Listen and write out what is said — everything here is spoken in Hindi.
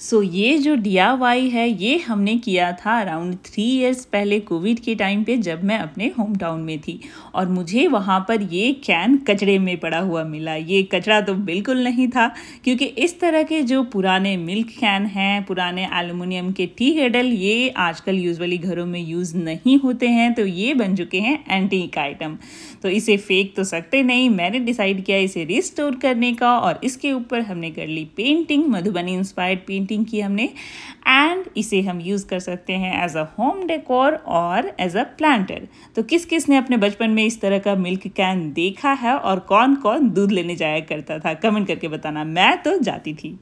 सो so, ये जो डी है ये हमने किया था अराउंड थ्री इयर्स पहले कोविड के टाइम पे जब मैं अपने होम टाउन में थी और मुझे वहाँ पर ये कैन कचड़े में पड़ा हुआ मिला ये कचरा तो बिल्कुल नहीं था क्योंकि इस तरह के जो पुराने मिल्क कैन हैं पुराने एलुमिनियम के टी हेडल ये आजकल यूजली घरों में यूज़ नहीं होते हैं तो ये बन चुके हैं एंटीक आइटम तो इसे फेंक तो सकते नहीं मैंने डिसाइड किया इसे रिस्टोर करने का और इसके ऊपर हमने कर ली painting Madhubani inspired painting painting की हमने एंड इसे हम यूज़ कर सकते हैं एज अ होम डेकोर और एज अ प्लांटर तो किस किस ने अपने बचपन में इस तरह का मिल्क कैन देखा है और कौन कौन दूध लेने जाया करता था कमेंट करके बताना मैं तो जाती थी